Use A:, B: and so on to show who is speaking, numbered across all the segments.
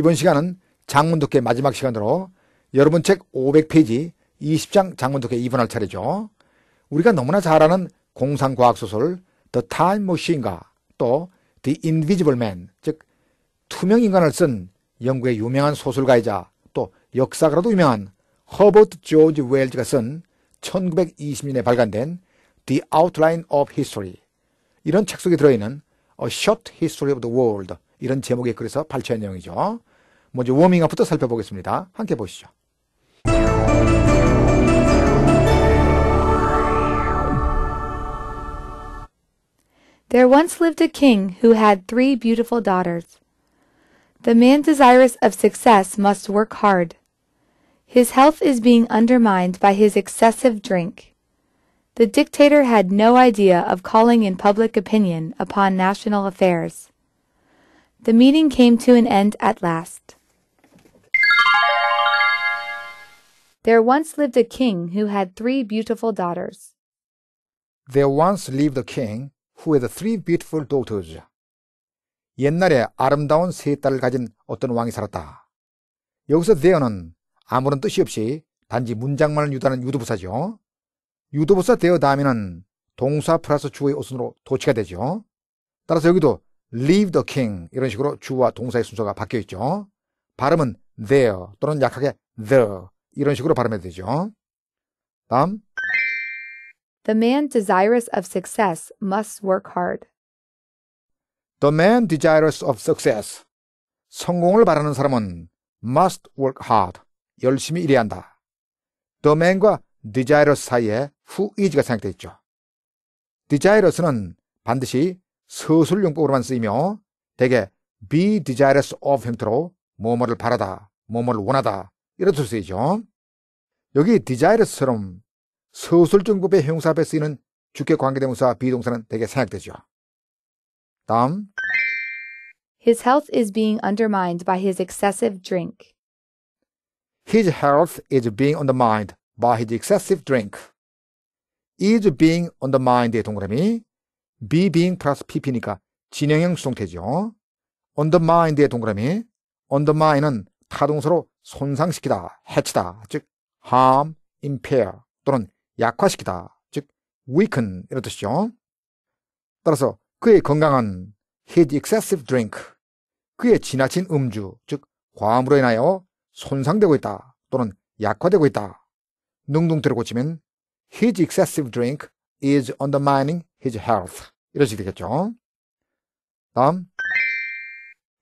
A: 이번 시간은 장문독해 마지막 시간으로 여러분 책 500페이지 20장 장문독해 2번할 차례죠. 우리가 너무나 잘 아는 공상과학 소설 The Time Machine과 또 The Invisible Man 즉 투명 인간을 쓴 영국의 유명한 소설가이자 또 역사가로도 유명한 허버트 조지 웰즈가 쓴 1920년에 발간된 The Outline of History 이런 책 속에 들어있는 A Short History of the World 이런 제목의 글에서 발췌한 내용이죠. 먼저 워밍업부터 살펴보겠습니다. 함께 보시죠.
B: There once lived a king who had three beautiful daughters. The man desirous of success must work hard. His health is being undermined by his excessive drink. The dictator had no idea of calling in public opinion upon national affairs. The meeting came to an end at last. There once lived a king who had three beautiful daughters.
A: There once lived a king who had three beautiful daughters. 옛날에 아름다운 세 딸을 가진 어떤 왕이 살았다. 여기서 there는 아무런 뜻이 없이 단지 문장만을 유도하는 유도부사죠. 유도부사 되어 다음에는 동사 플러스 주어의 오순으로 도치가 되죠. 따라서 여기도 leave the king 이런 식으로 주와 동사의 순서가 바뀌어 있죠. 발음은 there 또는 약하게 the 이런 식으로 발음해도 되죠. 다음
B: The man desirous of success must work hard.
A: The man desirous of success. 성공을 바라는 사람은 must work hard. 열심히 일해야 한다. The man과 desirous 사이에 who is가 생각되어 있죠. desirous는 반드시 서술용법으로만 쓰이며 대개 be desirous of 형태로 뭐뭐를 바라다, 뭐뭐를 원하다 이렇듯 쓰이죠. 여기 디자이러스처럼 서술정법의 형사 앞에 쓰이는 주격 관계대명사 비동사는 되게 생각되죠 다음
B: His health is being undermined by his excessive drink.
A: His health is being undermined by his excessive drink. is being undermined의 동그라미 be being p 플러스 pp니까 진행형 수동태죠. undermined의 동그라미 언더마인은 타동사로 손상시키다, 해치다, 즉 harm, impair 또는 약화시키다, 즉 weaken 이런 뜻이죠. 따라서 그의 건강은 his excessive drink, 그의 지나친 음주, 즉 과음으로 인하여 손상되고 있다 또는 약화되고 있다. 능동태로 고치면 his excessive drink is undermining his health 이런 식이 되겠죠. 다음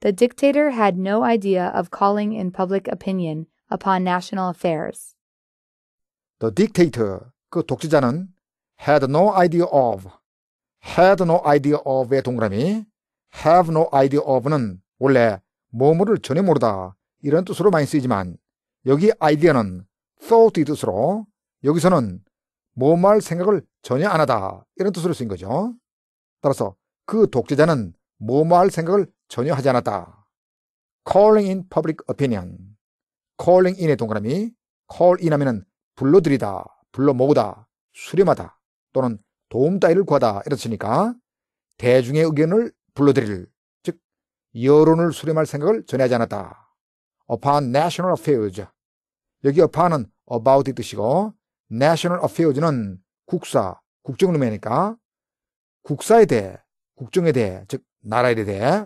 B: The dictator had no idea of calling in public opinion upon national affairs.
A: The dictator, 그 독재자는 had no idea of, had no idea of의 동그라미, have no idea of는 원래 뭐뭐를 전혀 모르다 이런 뜻으로 많이 쓰이지만 여기 아이디어는 thought의 뜻으로 여기서는 뭐말 생각을 전혀 안 하다 이런 뜻으로 쓰인 거죠. 따라서 그 독재자는 뭐모할 생각을 전혀 하지 않았다. calling in public opinion. calling in의 동그라미 call in 하면 불러들이다, 불러모으다, 수렴하다 또는 도움 따위를 구하다 이렇으니까 대중의 의견을 불러들일 즉 여론을 수렴할 생각을 전혀 하지 않았다. upon national affairs 여기 upon은 about의 뜻이고 national affairs는 국사, 국정놈이니까 국사에 대해 국정에 대해, 즉 나라에 대해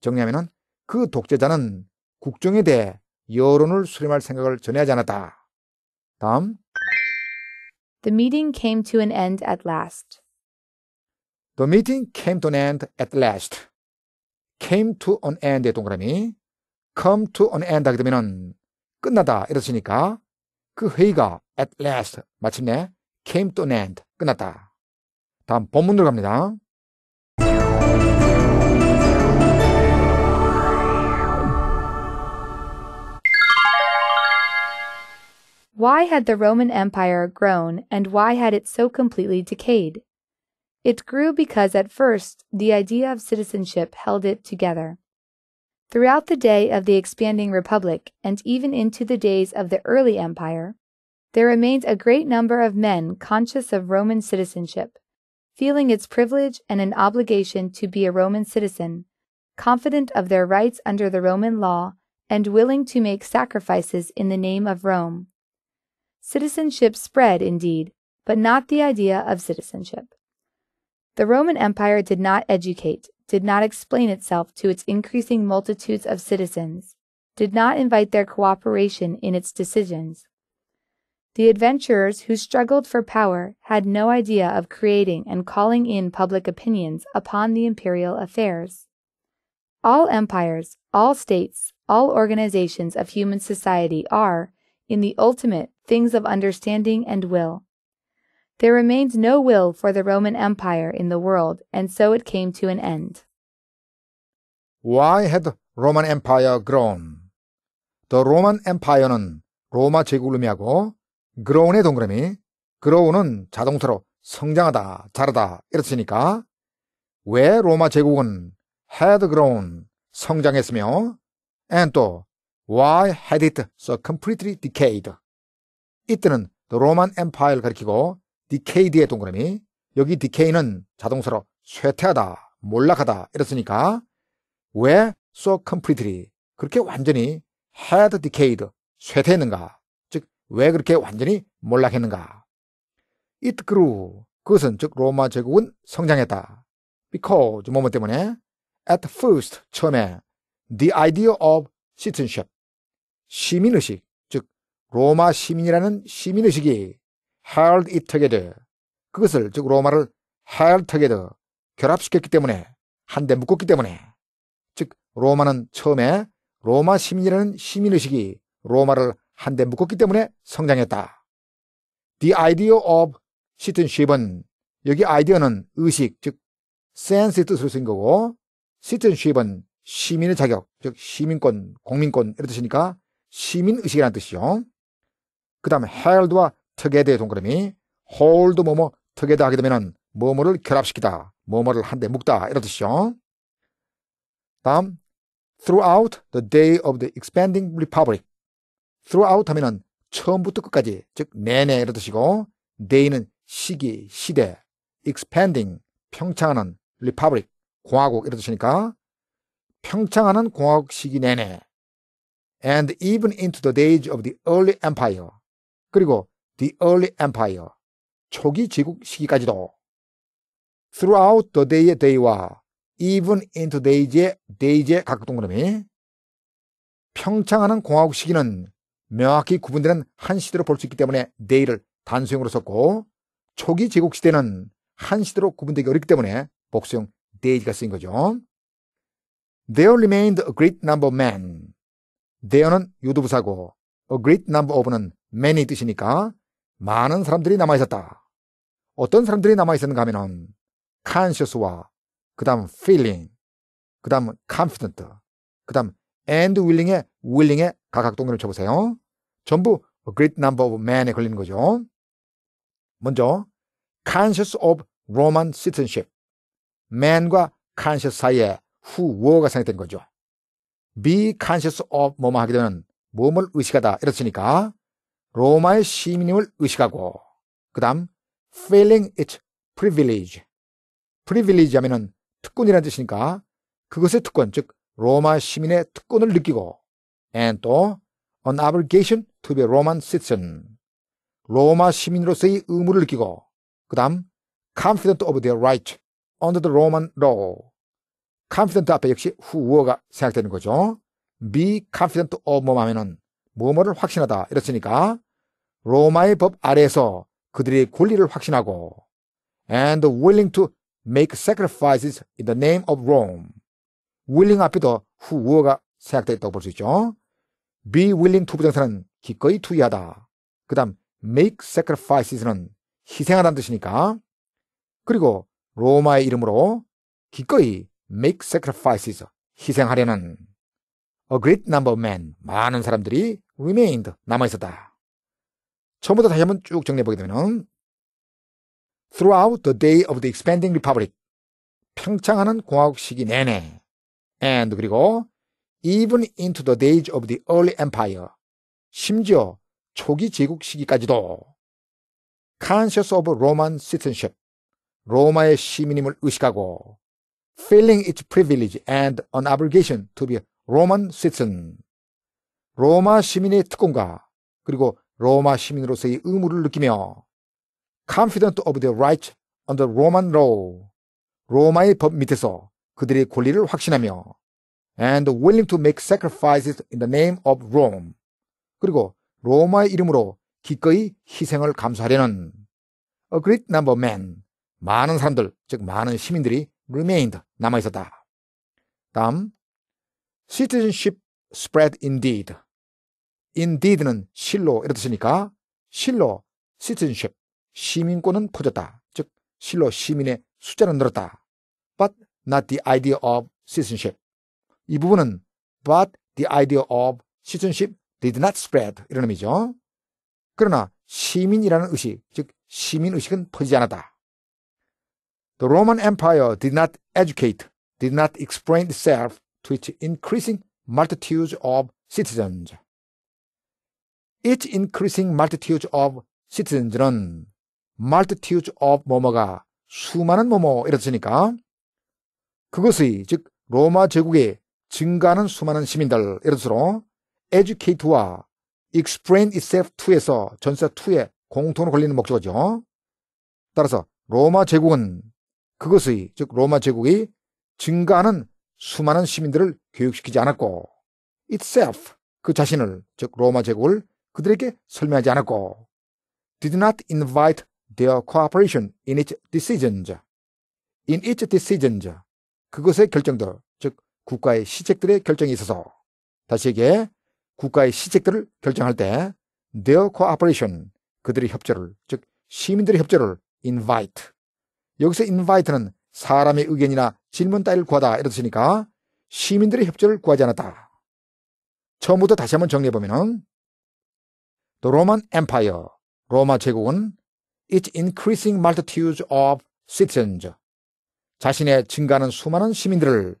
A: 정리하면은 그 독재자는 국정에 대해 여론을 수렴할 생각을 전혀 하지 않았다. 다음.
B: The meeting came to an end at last.
A: The meeting came to an end at last. came to an end의 동그라미 come to an end 하게 되면은 끝나다 이렇으니까 그 회의가 at last 마침내 came to an end 끝났다. 다음 본문으로 갑니다.
B: Why had the Roman Empire grown and why had it so completely decayed? It grew because at first the idea of citizenship held it together. Throughout the day of the expanding republic and even into the days of the early empire, there remained a great number of men conscious of Roman citizenship, feeling its privilege and an obligation to be a Roman citizen, confident of their rights under the Roman law, and willing to make sacrifices in the name of Rome. Citizenship spread, indeed, but not the idea of citizenship. The Roman Empire did not educate, did not explain itself to its increasing multitudes of citizens, did not invite their cooperation in its decisions. The adventurers who struggled for power had no idea of creating and calling in public opinions upon the imperial affairs. All empires, all states, all organizations of human society are, in the ultimate things of understanding and will. There remains no will for the Roman Empire in the world, and so it came to an end.
A: Why had Roman Empire grown? The Roman Empire는 로마 제국을 의미하고 grown의 동그라미, grow는 자동차로 성장하다, 자라다 이렇으니까 왜 로마 제국은 had grown 성장했으며 and 또 Why had it so completely decayed? it는 the Roman Empire를 가리키고 decayed의 동그라미 여기 decay는 자동사로 쇠퇴하다, 몰락하다 이랬으니까 왜 so completely 그렇게 완전히 had decayed 쇠퇴했는가 즉 왜 그렇게 완전히 몰락했는가 it grew 그것은 즉 로마 제국은 성장했다 because 뭐뭐 때문에 at first 처음에 the idea of citizenship 시민의식, 즉 로마 시민이라는 시민의식이 held it together, 그것을 즉 로마를 held together, 결합시켰기 때문에 한데 묶었기 때문에 즉 로마는 처음에 로마 시민이라는 시민의식이 로마를 한데 묶었기 때문에 성장했다. The idea of citizenship은 여기 아이디어는 의식 즉 센스의 뜻으로 쓴 거고 citizenship은 시민의 자격 즉 시민권, 국민권 이런 뜻이니까 시민의식이라는 뜻이요. 그 다음 held together의 동그라미 hold 뭐뭐 together 하게 되면은 뭐뭐를 결합시키다 뭐뭐를 한데 묶다 이런 뜻이죠. 다음 throughout the day of the expanding republic throughout 하면 처음부터 끝까지 즉 내내 이런 뜻이고 day는 시기 시대 expanding 평창하는 republic 공화국 이런 뜻이니까 평창하는 공화국 시기 내내 and even into the days of the early empire. 그리고 the early empire. 초기 제국 시기까지도. throughout the day의 day와 even into days의 days의 각각 동그라미. 평창하는 공화국 시기는 명확히 구분되는 한 시대로 볼 수 있기 때문에 day를 단수형으로 썼고 초기 제국 시대는 한 시대로 구분되기 어렵기 때문에 복수형 days가 쓰인 거죠. There remained a great number of men there는 유두부사고 a great number of는 many 뜻이니까 많은 사람들이 남아있었다. 어떤 사람들이 남아있었는가 하면 은 conscious와 그 다음 feeling, 그 다음 confident, 그 다음 and willing의 willing의 각각 동료를 쳐보세요. 전부 a great number of men에 걸리는 거죠. 먼저 conscious of Roman citizenship, man과 conscious 사이에 who, w e r e 가생겼된 거죠. be conscious of 뭐뭐 하게 되면 몸을 의식하다 이렇으니까 로마의 시민임을 의식하고 그 다음 feeling its privilege privilege 하면은 특권이라는 뜻이니까 그것의 특권 즉 로마 시민의 특권을 느끼고 and 또 an obligation to be a Roman citizen 로마 시민으로서의 의무를 느끼고 그 다음 confident of their right under the Roman law confident 앞에 역시 후어가 생각되는 거죠. be confident of 뭐 하면은 뭐뭐를 확신하다 이렇으니까 로마의 법 아래에서 그들의 권리를 확신하고 and willing to make sacrifices in the name of Rome. willing 앞에도 후어가 생각되어 있다고 볼 수 있죠. be willing to 부정사는 기꺼이 투여하다. 그 다음 make sacrifices는 희생하다는 뜻이니까 그리고 로마의 이름으로 기꺼이 make sacrifices, 희생하려는 a great number of men, 많은 사람들이 remained, 남아있었다. 처음부터 다시 한번 쭉 정리해보게 되면 throughout the day of the expanding republic, 평창하는 공화국 시기 내내 and 그리고 even into the days of the early empire, 심지어 초기 제국 시기까지도 conscious of Roman citizenship, 로마의 시민임을 의식하고 feeling its privilege and an obligation to be a Roman citizen. 로마 시민의 특권과 그리고 로마 시민으로서의 의무를 느끼며 confident of their rights under Roman law. 로마의 법 밑에서 그들의 권리를 확신하며 and willing to make sacrifices in the name of Rome. 그리고 로마의 이름으로 기꺼이 희생을 감수하려는 a great number of men, 많은 사람들, 즉 많은 시민들이 remained 남아 있었다. 다음 citizenship spread indeed. indeed는 실로 이렇 뜻이니까 실로 citizenship 시민권은 퍼졌다. 즉 실로 시민의 숫자는 늘었다. But not the idea of citizenship. 이 부분은 but the idea of citizenship did not spread 이런 의미죠. 그러나 시민이라는 의식, 즉 시민 의식은 퍼지지 않았다. The Roman Empire did not educate, did not explain itself to its increasing multitudes of citizens. Its increasing multitudes of citizens는 multitudes of 뭐뭐가 수많은 뭐뭐 이랬으니까 그것의 즉 로마 제국의 증가하는 수많은 시민들 이렇으로 educate와 explain itself to에서 전사 2에 공통으로 걸리는 목적어죠. 따라서 로마 제국은 그것의 즉 로마 제국이 증가하는 수많은 시민들을 교육시키지 않았고 itself 그 자신을 즉 로마 제국을 그들에게 설명하지 않았고 did not invite their cooperation in its decisions in its decisions 그것의 결정들 즉 국가의 시책들의 결정에 있어서 다시 얘기해 국가의 시책들을 결정할 때 their cooperation 그들의 협조를 즉 시민들의 협조를 invite 여기서 i n v i t e 는 사람의 의견이나 질문 따위를 구하다 이렇으니까 시민들의 협조를 구하지 않았다. 처음부터 다시 한번 정리해보면은 The Roman Empire, 로마 제국은 its increasing multitudes of citizens, 자신의 증가하는 수많은 시민들을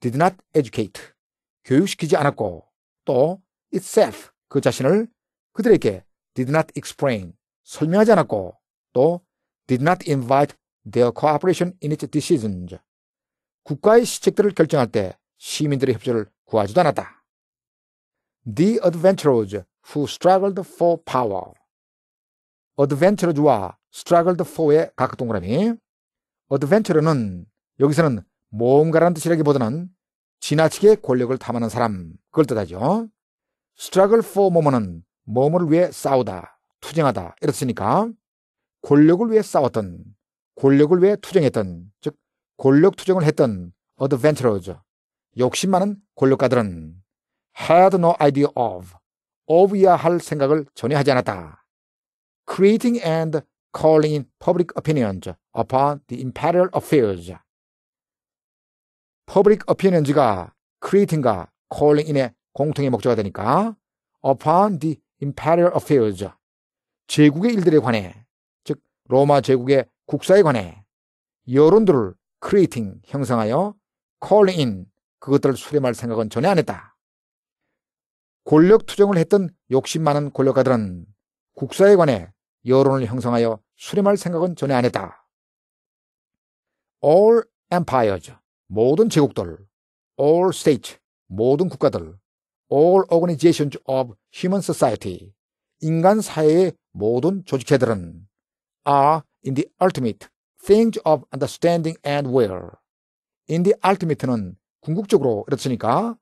A: did not educate, 교육시키지 않았고 또 itself, 그 자신을 그들에게 did not explain, 설명하지 않았고 또 did not invite their cooperation in its decisions. 국가의 시책들을 결정할 때 시민들의 협조를 구하지도 않았다. The adventurers who struggled for power. adventurers와 struggled for의 각 동그라미. adventure는 여기서는 모험가라는 뜻이라기보다는 지나치게 권력을 탐하는 사람, 그걸 뜻하죠. struggle for moment은 몸을 위해 싸우다, 투쟁하다, 이렇으니까 권력을 위해 싸웠던 권력을 위해 투쟁했던, 즉 권력 투쟁을 했던 어드벤처 n t u 욕심 많은 권력가들은 had no idea of, of이야 할 생각을 전혀 하지 않았다. creating and calling in public opinions upon the imperial affairs. public opinions가 creating과 calling in의 공통의 목적이 되니까 upon the imperial affairs, 제국의 일들에 관해, 즉 로마 제국의 국사에 관해 여론들을 크리에이팅 형성하여 c a l 그것들을 수렴할 생각은 전혀 안 했다. 권력 투쟁을 했던 욕심 많은 권력가들은 국사에 관해 여론을 형성하여 수렴할 생각은 전혀 안 했다. All empires, 모든 제국들, all states, 모든 국가들, all organizations of human society, 인간 사회의 모든 조직체들은 are in the ultimate things of understanding and will. in the ultimate는 궁극적으로 이렇으니까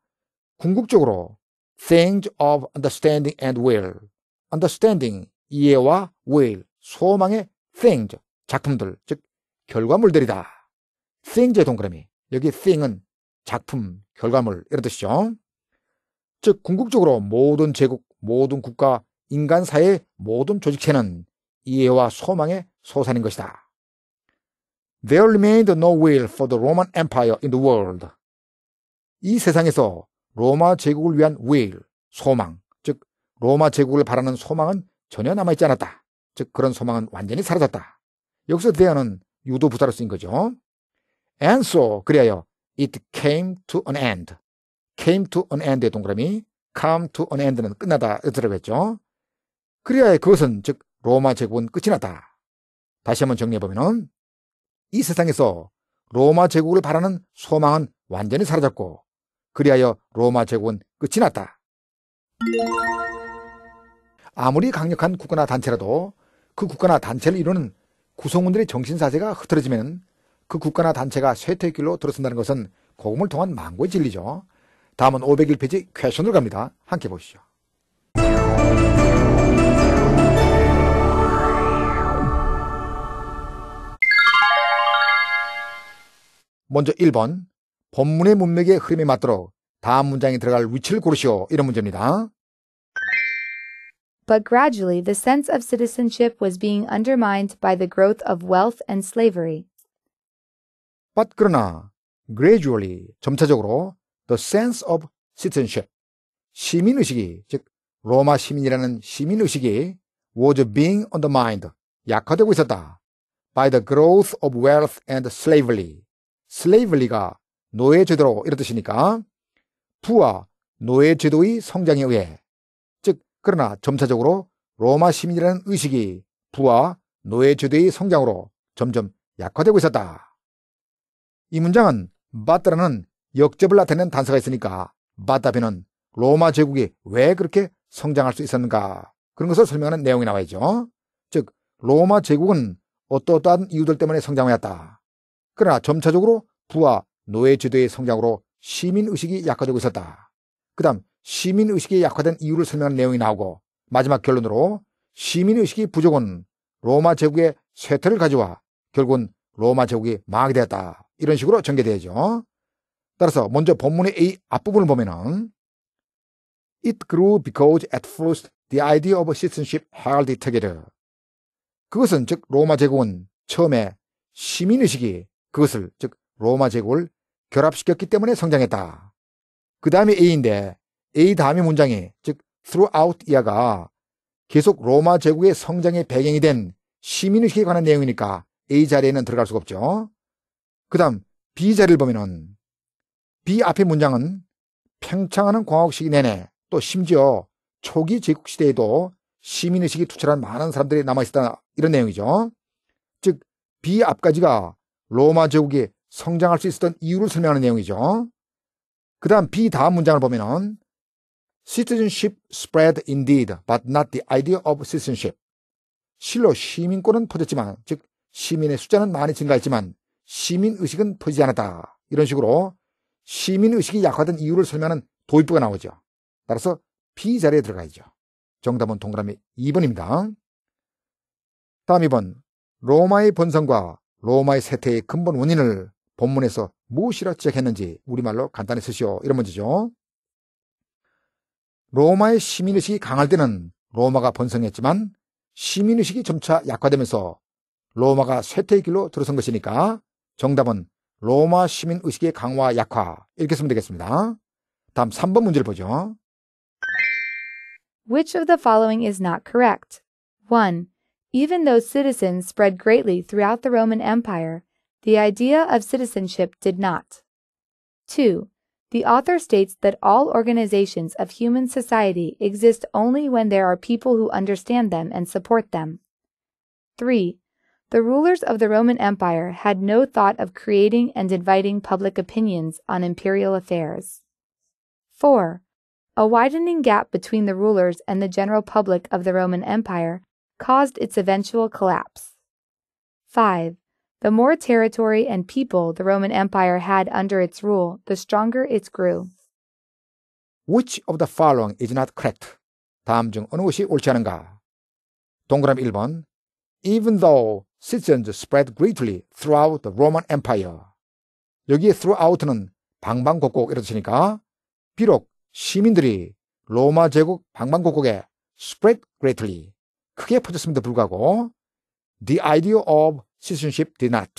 A: 궁극적으로 things of understanding and will. understanding 이해와 will 소망의 things 작품들 즉 결과물들이다. things의 동그라미. 여기 thing은 작품, 결과물 이런 뜻이죠. 즉 궁극적으로 모든 제국, 모든 국가, 인간 사회 모든 조직체는 이해와 소망의 소산인 것이다. There remained no will for the Roman Empire in the world. 이 세상에서 로마 제국을 위한 will, 소망, 즉 로마 제국을 바라는 소망은 전혀 남아있지 않았다. 즉 그런 소망은 완전히 사라졌다. 여기서 there는 유도 부사로 쓰인 거죠. And so, 그리하여 it came to an end. came to an end의 동그라미, come to an end는 끝나다, 으드라고 했죠. 그리하여 그것은 즉 로마 제국은 끝이 났다. 다시 한번 정리해보면 이 세상에서 로마 제국을 바라는 소망은 완전히 사라졌고 그리하여 로마 제국은 끝이 났다. 아무리 강력한 국가나 단체라도 그 국가나 단체를 이루는 구성원들의 정신사세가 흐트러지면 그 국가나 단체가 쇠퇴의 길로 들어선다는 것은 고금을 통한 망고의 진리죠. 다음은 501페이지 퀘션으로 갑니다. 함께 보시죠. 먼저 1번 본문의 문맥의 흐름에 맞도록 다음 문장이 들어갈 위치를 고르시오. 이런 문제입니다.
B: But gradually the sense of citizenship was being undermined by the growth of wealth and slavery.
A: But 그러나 gradually 점차적으로 the sense of citizenship 시민 의식이 즉 로마 시민이라는 시민 의식이 was being undermined 약화되고 있었다 by the growth of wealth and slavery 슬레이블리가 노예 제도로 이렇듯이니까 부와 노예 제도의 성장에 의해 즉 그러나 점차적으로 로마 시민이라는 의식이 부와 노예 제도의 성장으로 점점 약화되고 있었다. 이 문장은 바다라는 역접을 나타내는 단서가 있으니까 바다비는 로마 제국이 왜 그렇게 성장할 수 있었는가 그런 것을 설명하는 내용이 나와야죠. 즉 로마 제국은 어떠어떠한 이유들 때문에 성장하였다. 그러나 점차적으로 부와 노예 제도의 성장으로 시민의식이 약화되고 있었다. 그 다음 시민의식이 약화된 이유를 설명한 내용이 나오고 마지막 결론으로 시민의식이 부족은 로마 제국의 쇠퇴를 가져와 결국은 로마 제국이 망하게 되었다. 이런 식으로 전개되죠. 따라서 먼저 본문의 A 앞부분을 보면은 It grew because at first the idea of citizenship held it together. 그것은 즉 로마 제국은 처음에 시민의식이 그것을 즉 로마 제국을 결합시켰기 때문에 성장했다. 그 다음에 A인데 A 다음의 문장이 즉 throughout 이하가 계속 로마 제국의 성장의 배경이 된 시민의식에 관한 내용이니까 A 자리에는 들어갈 수가 없죠. 그 다음 B 자리를 보면은 B 앞의 문장은 팽창하는 공화국 시기 내내 또 심지어 초기 제국 시대에도 시민의식이 투철한 많은 사람들이 남아있다 었 이런 내용이죠. 즉 B 앞까지가 로마 제국이 성장할 수 있었던 이유를 설명하는 내용이죠. 그 다음 B 다음 문장을 보면은 Citizenship spread indeed, but not the idea of citizenship. 실로 시민권은 퍼졌지만, 즉 시민의 숫자는 많이 증가했지만 시민 의식은 퍼지지 않았다. 이런 식으로 시민 의식이 약화된 이유를 설명하는 도입부가 나오죠. 따라서 B 자리에 들어가야죠. 정답은 동그라미 2번입니다. 다음 2번. 로마의 번성과 로마의 세태의 근본 원인을 본문에서 무엇이라 지적했는지 우리말로 간단히 쓰시오. 이런 문제죠. 로마의 시민의식이 강할 때는 로마가 번성했지만 시민의식이 점차 약화되면서 로마가 쇠퇴의 길로 들어선 것이니까 정답은 로마 시민의식의 강화 약화 이렇게 쓰면 되겠습니다. 다음 3번 문제를 보죠.
B: Which of the following is not correct? 1. Even though citizens spread greatly throughout the Roman Empire, the idea of citizenship did not. 2. The author states that all organizations of human society exist only when there are people who understand them and support them. 3. The rulers of the Roman Empire had no thought of creating and inviting public opinions on imperial affairs. 4. A widening gap between the rulers and the general public of the Roman Empire caused its eventual collapse. 5. The more territory and people the Roman Empire had under its rule, the stronger it grew.
A: Which of the following is not correct? 다음 중 어느 것이 옳지 않은가? 동그라미 1번. Even though citizens spread greatly throughout the Roman Empire. 여기에 throughout는 방방곡곡 이렇으니까 비록 시민들이 로마 제국 방방곡곡에 spread greatly 크게 퍼졌음에도 불구하고 the idea of citizenship did not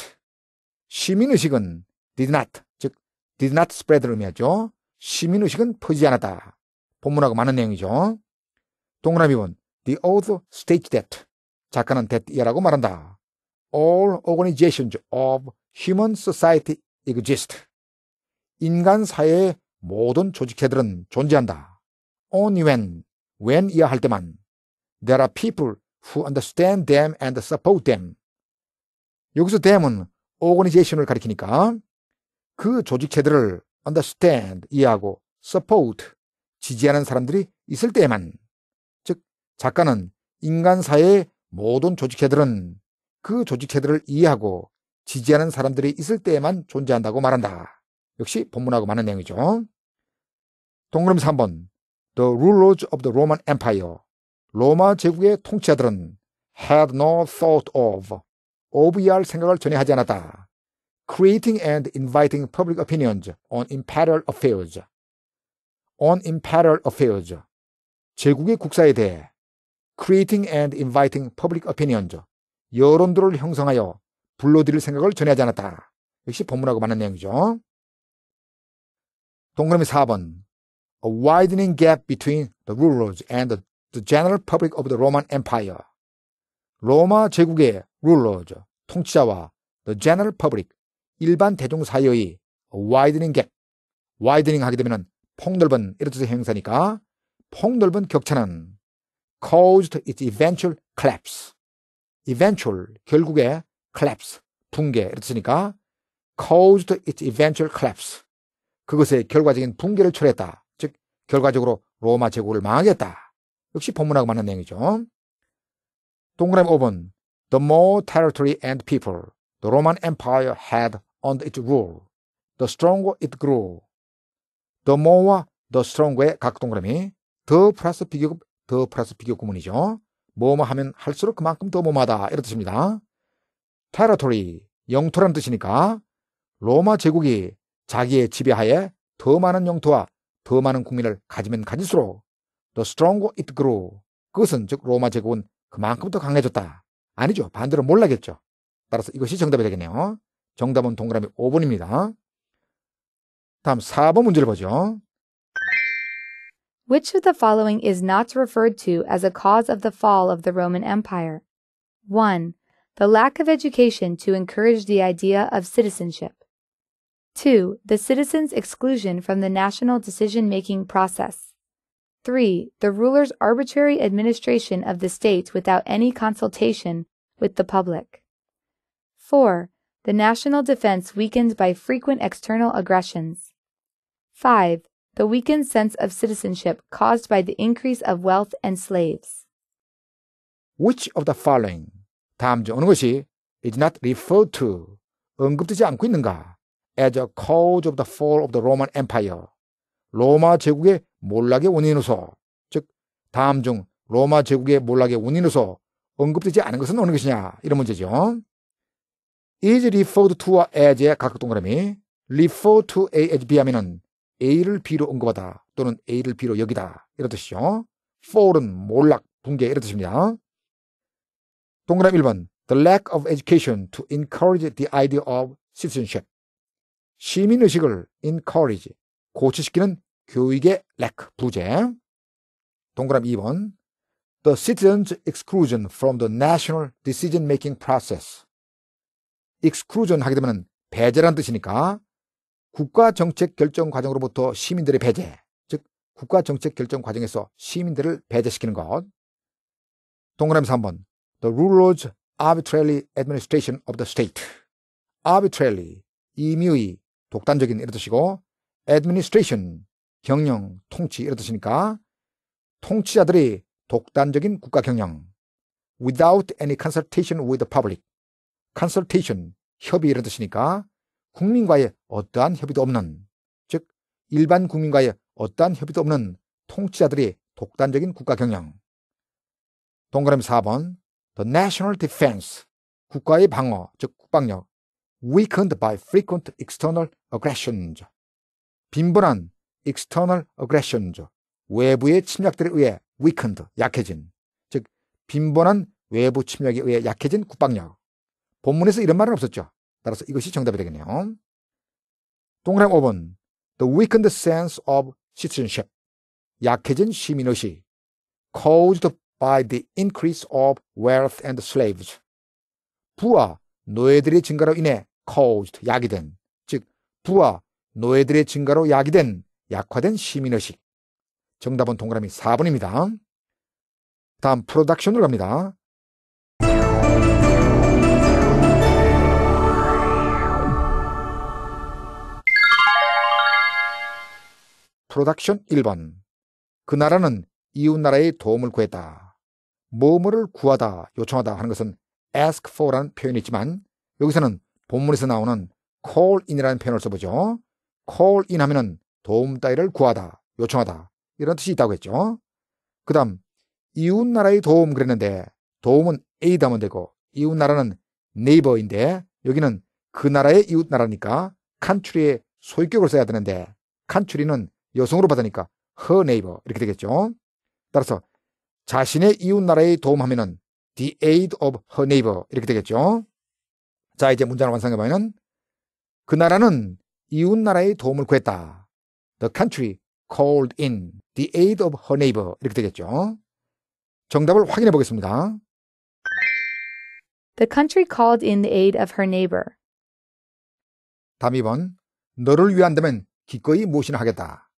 A: 시민의식은 did not 즉 did not spread를 의미하죠. 시민의식은 퍼지지 않았다. 본문하고 많은 내용이죠. 동그라미본 the author states that 작가는 that 이라고 말한다. all organizations of human society exist. 인간 사회의 모든 조직체들은 존재한다. only when, when 이야 할 때만 There are people who understand them and support them. 여기서 them은 organization을 가리키니까 그 조직체들을 understand, 이해하고 support, 지지하는 사람들이 있을 때에만 즉 작가는 인간 사회의 모든 조직체들은 그 조직체들을 이해하고 지지하는 사람들이 있을 때에만 존재한다고 말한다. 역시 본문하고 많은 내용이죠. 동그라미 3번 The Rulers of the Roman Empire 로마 제국의 통치자들은 had no thought of, OVR 생각을 전혀 하지 않았다. creating and inviting public opinions on imperial affairs. on imperial affairs. 제국의 국사에 대해 creating and inviting public opinions. 여론들을 형성하여 불러들일 생각을 전혀 하지 않았다. 역시 본문하고 맞는 내용이죠. 동그라미 4번 A widening gap between the rulers and the the general public of the Roman Empire. 로마 제국의 룰러죠. 통치자와 the general public, 일반 대중 사이의 widening gap, widening 하게 되면 폭넓은 이런 뜻의 형사니까 폭넓은 격차는 caused its eventual collapse. eventual 결국에 collapse 붕괴 이렇게 쓰니까 caused its eventual collapse 그것의 결과적인 붕괴를 초래했다. 즉 결과적으로 로마 제국을 망하겠다. 역시 본문하고 맞는 내용이죠. 동그라미 5번 The more territory and people the Roman Empire had under its rule, the stronger it grew. The more와 the stronger의 각 동그라미 더 플러스 비교급 더 플러스 비교 구문이죠. 뭐 뭐 하면 할수록 그만큼 더 뭐마다 이런 뜻입니다. territory 영토라는 뜻이니까 로마 제국이 자기의 지배하에 더 많은 영토와 더 많은 국민을 가지면 가질수록 The stronger it grew. 그것은 즉 로마 제국은 그만큼 더 강해졌다. 아니죠. 반대로 몰라겠죠. 따라서 이것이 정답이 되겠네요. 정답은 동그라미 5번입니다. 다음 4번 문제를 보죠.
B: Which of the following is not referred to as a cause of the fall of the Roman Empire? 1. The lack of education to encourage the idea of citizenship. 2. The citizens' exclusion from the national decision making process. 3. The ruler's arbitrary administration of the state without any consultation with the public. 4. The national defense weakened by frequent external aggressions. 5. The weakened sense of citizenship caused by the increase of wealth and slaves.
A: Which of the following 다음 중 어느 것이 is not referred to 언급되지 않고 있는가 as a cause of the fall of the Roman Empire 로마 제국의 몰락의 원인으로서 즉 다음 중 로마 제국의 몰락의 원인으로서 언급되지 않은 것은 어느 것이냐 이런 문제죠. is referred to와 as의 각각 동그라미 refer to A as B 하면은 A를 B로 언급하다 또는 A를 B로 여기다 이런 뜻이죠. fall은 몰락, 붕괴 이런 뜻입니다. 동그라미 1번 The lack of education to encourage the idea of citizenship 시민의식을 encourage 고치시키는 교육의 lack, 부재. 동그라미 2번. The citizen's exclusion from the national decision-making process. exclusion 하게 되면 배제란 뜻이니까 국가 정책 결정 과정으로부터 시민들의 배제, 즉 국가 정책 결정 과정에서 시민들을 배제시키는 것. 동그라미 3번. The ruler's arbitrary administration of the state. arbitrarily, 임의의, 독단적인 이런 뜻이고 administration, 경영, 통치 이런 뜻이니까 통치자들이 독단적인 국가 경영 without any consultation with the public, consultation, 협의 이런 뜻이니까 국민과의 어떠한 협의도 없는 즉 일반 국민과의 어떠한 협의도 없는 통치자들이 독단적인 국가 경영 동그라미 4번 The national defense 국가의 방어 즉 국방력 weakened by frequent external aggressions 빈번한 external aggression죠. 외부의 침략들에 의해 weakened, 약해진. 즉, 빈번한 외부 침략에 의해 약해진 국방력. 본문에서 이런 말은 없었죠. 따라서 이것이 정답이 되겠네요. 동그라미 5번. The weakened sense of citizenship. 약해진 시민의식. caused by the increase of wealth and slaves. 부와 노예들의 증가로 인해 caused, 약이 된. 즉, 부와 노예들의 증가로 야기된 약화된 시민의식. 정답은 동그라미 4번입니다. 다음 프로덕션으로 갑니다. 프로덕션 1번. 그 나라는 이웃나라의 도움을 구했다. 뭐뭐를 구하다, 요청하다 하는 것은 ask for라는 표현이 지만 여기서는 본문에서 나오는 call in이라는 표현을 써보죠. call in 하면은 도움 따위를 구하다, 요청하다 이런 뜻이 있다고 했죠. 그 다음 이웃 나라의 도움 그랬는데 도움은 aid 하면 되고 이웃 나라는 neighbor인데 여기는 그 나라의 이웃 나라니까 country의 소유격을 써야 되는데 country는 여성으로 받으니까 her neighbor 이렇게 되겠죠. 따라서 자신의 이웃 나라의 도움하면은 the aid of her neighbor 이렇게 되겠죠. 자 이제 문장을 완성해보면 그 나라는 이웃 나라의 도움을 구했다. The country called in the aid of her neighbor. 이렇게 되겠죠. 정답을 확인해 보겠습니다.
B: The country called in the aid of her neighbor.
A: 다음 2번. 너를 위한다면 기꺼이 무엇이나 하겠다.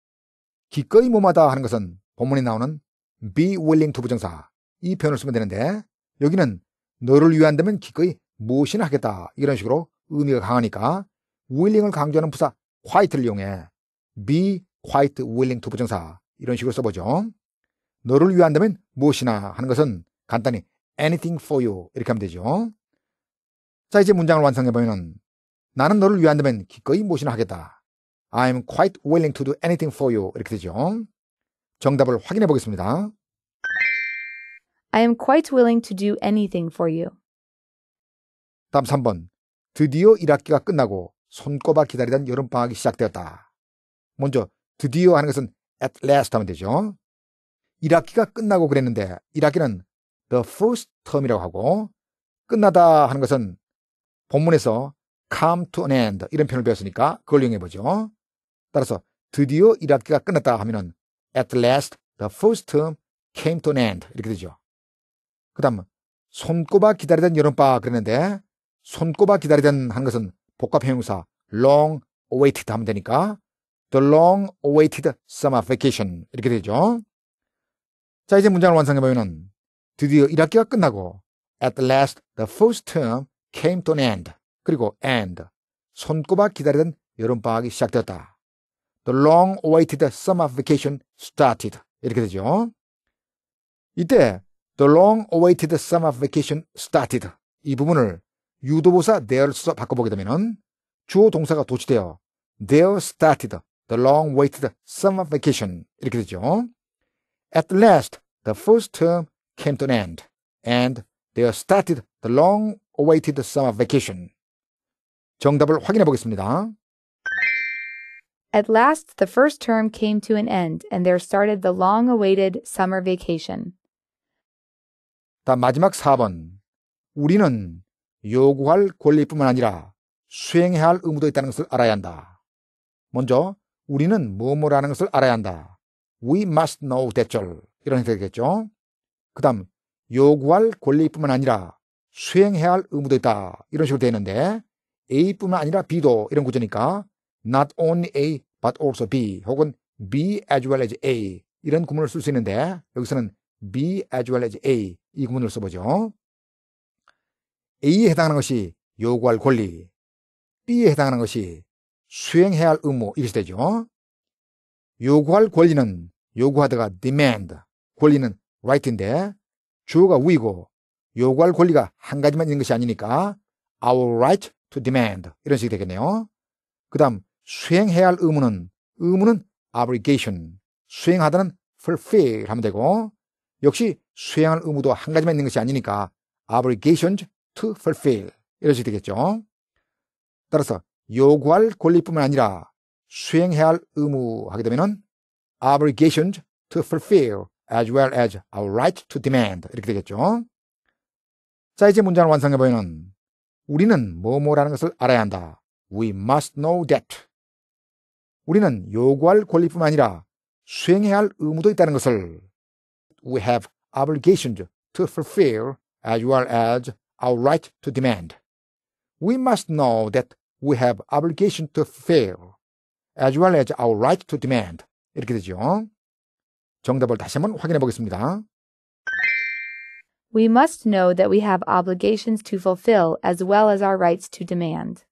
A: 기꺼이 뭐마다 하는 것은 본문에 나오는 be willing to 부정사 이 표현을 쓰면 되는데 여기는 너를 위한다면 기꺼이 무엇이나 하겠다 이런 식으로 의미가 강하니까 willing을 강조하는 부사 quite를 이용해 be quite willing to 부정사 이런 식으로 써보죠. 너를 위한다면 무엇이나 하는 것은 간단히 anything for you 이렇게 하면 되죠. 자 이제 문장을 완성해보면 나는 너를 위한다면 기꺼이 무엇이나 하겠다. I'm quite willing to do anything for you 이렇게 되죠. 정답을 확인해 보겠습니다.
B: I am quite willing to do anything for
A: you. 다음 3번. 드디어 1학기가 끝나고 손꼽아 기다리던 여름방학이 시작되었다. 먼저 드디어 하는 것은 at last 하면 되죠. 1학기가 끝나고 그랬는데 1학기는 the first term이라고 하고 끝나다 하는 것은 본문에서 come to an end 이런 표현을 배웠으니까 그걸 이용해 보죠. 따라서 드디어 1학기가 끝났다 하면은 at last the first term came to an end 이렇게 되죠. 그다음 손꼽아 기다리던 여름방학 그랬는데 손꼽아 기다리던 하는 것은 복합 형용사 long awaited 하면 되니까 the long awaited summer vacation 이렇게 되죠. 자 이제 문장을 완성해보면 드디어 1학기가 끝나고 at last the first term came to an end 그리고 end 손꼽아 기다리던 여름방학이 시작되었다. The long awaited summer vacation started 이렇게 되죠. 이때 the long awaited summer vacation started 이 부분을 유도보사 there를 써서 바꿔보게 되면은 주어 동사가 도치되어 there started the long waited summer vacation 이렇게 되죠. At last the first term came to an end and there started the long awaited summer vacation. 정답을 확인해 보겠습니다.
B: At last the first term came to an end and there started the long awaited summer vacation.
A: 다 마지막 4번. 우리는 요구할 권리뿐만 아니라 수행해야 할 의무도 있다는 것을 알아야 한다. 먼저 우리는 뭐뭐라는 것을 알아야 한다. We must know that all. 이런 형태겠죠. 그 다음 요구할 권리뿐만 아니라 수행해야 할 의무도 있다. 이런 식으로 되어 있는데 A뿐만 아니라 B도 이런 구조니까 not only A but also B 혹은 B as well as A 이런 구문을 쓸 수 있는데 여기서는 B as well as A 이 구문을 써보죠. A에 해당하는 것이 요구할 권리, B에 해당하는 것이 수행해야 할 의무 이것이 되죠. 요구할 권리는 요구하다가 demand, 권리는 right인데 주어가 we고 요구할 권리가 한 가지만 있는 것이 아니니까 our right to demand 이런 식이 되겠네요. 그 다음 수행해야 할 의무는 의무는 obligation, 수행하다는 fulfill 하면 되고 역시 수행할 의무도 한 가지만 있는 것이 아니니까 obligations to fulfill 이런 식 되겠죠. 따라서 요구할 권리뿐만 아니라 수행해야 할 의무 하게 되면은 obligations to fulfill as well as our right to demand 이렇게 되겠죠. 자 이제 문장을 완성해 보면는 우리는 뭐뭐라는 것을 알아야 한다. We must know that. 우리는 요구할 권리뿐만 아니라 수행해야 할 의무도 있다는 것을 we have obligations to fulfill as well as our right to demand. We must know that we have obligation to fail, as well as our right to demand. 이렇게 되죠. 정답을 다시 한번 확인해 보겠습니다.
B: We must know that we have obligations to fulfill as well as our rights to demand.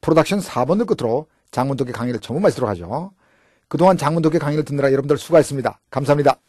A: 프로덕션 4번을 끝으로 장문독의 강의를 전부 마치도록 하죠. 그동안 장문독의 강의를 듣느라 여러분들 수고하셨습니다. 감사합니다.